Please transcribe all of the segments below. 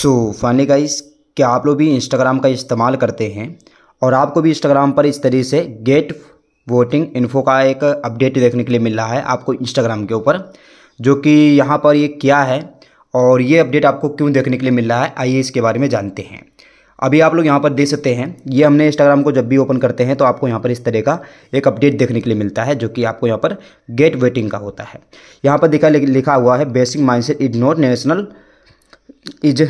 so finally guys क्या आप लोग भी इंस्टाग्राम का इस्तेमाल करते हैं और आपको भी इंस्टाग्राम पर इस तरीके से गेट वोटिंग इन्फो का एक अपडेट देखने के लिए मिल रहा है आपको इंस्टाग्राम के ऊपर जो कि यहाँ पर ये क्या है और ये अपडेट आपको क्यों देखने के लिए मिल रहा है आइए इसके बारे में जानते हैं अभी आप लोग यहाँ पर देख सकते हैं ये हमने इंस्टाग्राम को जब भी ओपन करते हैं तो आपको यहाँ पर इस तरह का एक अपडेट देखने के लिए मिलता है जो कि आपको यहाँ पर गेट वेटिंग का होता है यहाँ पर देखा लिखा हुआ है basic mindset is not national is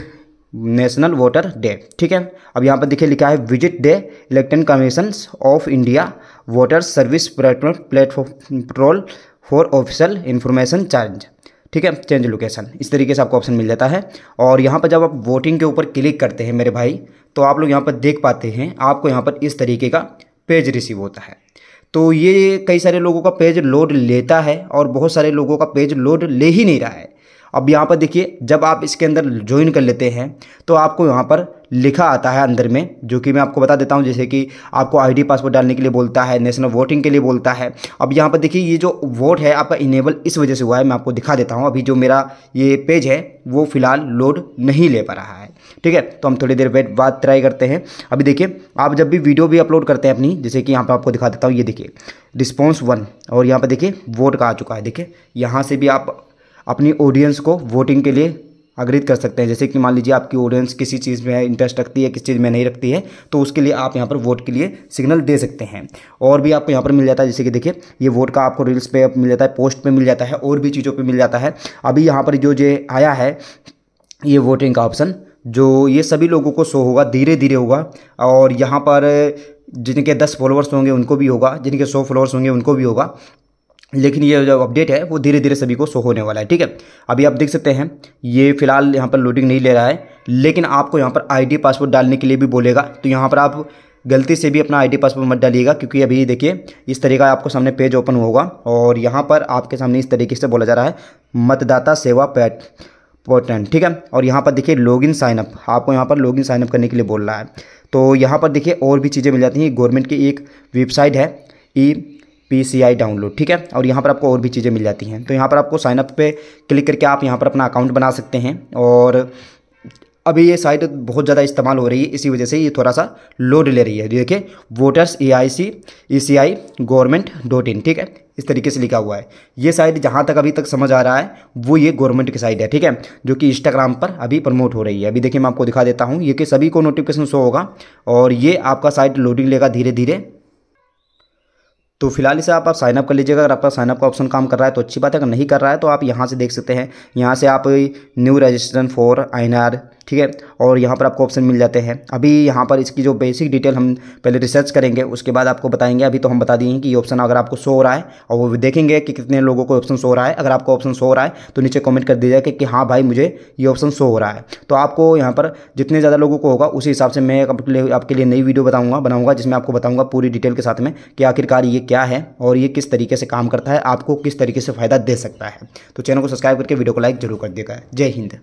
national voter day ठीक है अब यहाँ पर देखिए लिखा है visit the election commission of India voter service platform for official information charge ठीक है चेंज लोकेशन इस तरीके से आपको ऑप्शन मिल जाता है और यहाँ पर जब आप वोटिंग के ऊपर क्लिक करते हैं मेरे भाई तो आप लोग यहाँ पर देख पाते हैं आपको यहाँ पर इस तरीके का पेज रिसीव होता है तो ये कई सारे लोगों का पेज लोड लेता है और बहुत सारे लोगों का पेज लोड ले ही नहीं रहा है अब यहाँ पर देखिए जब आप इसके अंदर ज्वाइन कर लेते हैं तो आपको यहाँ पर लिखा आता है अंदर में जो कि मैं आपको बता देता हूँ जैसे कि आपको आईडी पासवर्ड डालने के लिए बोलता है नेशनल वोटिंग के लिए बोलता है अब यहाँ पर देखिए ये जो वोट है आपका इनेबल इस वजह से हुआ है मैं आपको दिखा देता हूँ अभी जो मेरा ये पेज है वो फिलहाल लोड नहीं ले पा रहा है ठीक है तो हम थोड़ी देर वेट बात ट्राई करते हैं अभी देखिए आप जब भी वीडियो भी अपलोड करते हैं अपनी जैसे कि यहाँ पर आपको दिखा देता हूँ ये देखिए रिस्पॉन्स वन और यहाँ पर देखिए वोट का आ चुका है देखिए यहाँ से भी आप अपनी ऑडियंस को वोटिंग के लिए अग्रित कर सकते हैं जैसे कि मान लीजिए आपकी ऑडियंस किसी चीज़ में इंटरेस्ट रखती है किस चीज़ में नहीं रखती है तो उसके लिए आप यहाँ पर वोट के लिए सिग्नल दे सकते हैं और भी आपको यहाँ पर मिल जाता है जैसे कि देखिए ये वोट का आपको रील्स पे मिल जाता है पोस्ट पे मिल जाता है और भी चीज़ों पर मिल जाता है अभी यहाँ पर जो जो आया है ये वोटिंग का ऑप्शन जो ये सभी लोगों को शो होगा धीरे धीरे होगा और यहाँ पर जिनके दस फॉलोअर्स होंगे उनको भी होगा जिनके सौ फॉलोअर्स होंगे उनको भी होगा लेकिन ये जो अपडेट है वो धीरे धीरे सभी को शो होने वाला है ठीक है अभी आप देख सकते हैं ये फिलहाल यहाँ पर लोडिंग नहीं ले रहा है लेकिन आपको यहाँ पर आईडी पासवर्ड डालने के लिए भी बोलेगा तो यहाँ पर आप गलती से भी अपना आईडी पासवर्ड मत डालिएगा क्योंकि अभी देखिए इस तरीका आपको सामने पेज ओपन होगा और यहाँ पर आपके सामने इस तरीके से बोला जा रहा है मतदाता सेवा पैट पोर्टल ठीक है और यहाँ पर देखिए लॉगिन साइनअप आपको यहाँ पर लॉगिन साइनअप करने के लिए बोल रहा है तो यहाँ पर देखिए और भी चीज़ें मिल जाती हैं गवर्नमेंट की एक वेबसाइट है ई पी सी आई डाउनलोड ठीक है और यहाँ पर आपको और भी चीज़ें मिल जाती हैं तो यहाँ पर आपको साइनअप पे क्लिक करके आप यहाँ पर अपना अकाउंट बना सकते हैं और अभी ये साइट बहुत ज़्यादा इस्तेमाल हो रही है इसी वजह से ये थोड़ा सा लोड ले रही है देखिए voters A I C E C I government dot in ठीक है इस तरीके से लिखा हुआ है ये साइट जहाँ तक अभी तक समझ आ रहा है वो ये गवर्नमेंट की साइट है ठीक है जो कि इंस्टाग्राम पर अभी प्रमोट हो रही है अभी देखिए मैं आपको दिखा देता हूँ ये कि सभी को नोटिफिकेशन शो होगा और ये आपका साइट लोडिंग लेगा धीरे धीरे तो फिलहाल इसे आप आप साइनअप कर लीजिएगा अगर आपका साइनअप का ऑप्शन काम कर रहा है तो अच्छी बात है अगर नहीं कर रहा है तो आप यहाँ से देख सकते हैं यहाँ से आप न्यू रजिस्ट्रेशन फॉर आई ठीक है और यहाँ पर आपको ऑप्शन मिल जाते हैं अभी यहाँ पर इसकी जो बेसिक डिटेल हम पहले रिसर्च करेंगे उसके बाद आपको बताएंगे अभी तो हम बता दिए हैं कि ये ऑप्शन अगर आपको शो हो रहा है और वो देखेंगे कि कितने लोगों को ऑप्शन शो हो रहा है अगर आपको ऑप्शन शो हो रहा है तो नीचे कॉमेंट कर दीजिएगा कि हाँ भाई मुझे ये ऑप्शन शो हो रहा है तो आपको यहाँ पर जितने ज़्यादा लोगों को होगा उसी हिसाब से मैं आपके लिए नई वीडियो बताऊँगा बनाऊँगा जिसमें आपको बताऊँगा पूरी डिटेल के साथ में कि आखिरकार ये क्या है और ये किस तरीके से काम करता है आपको किस तरीके से फ़ायदा दे सकता है तो चैनल को सब्सक्राइब करके वीडियो को लाइक जरूर कर देगा जय हिंद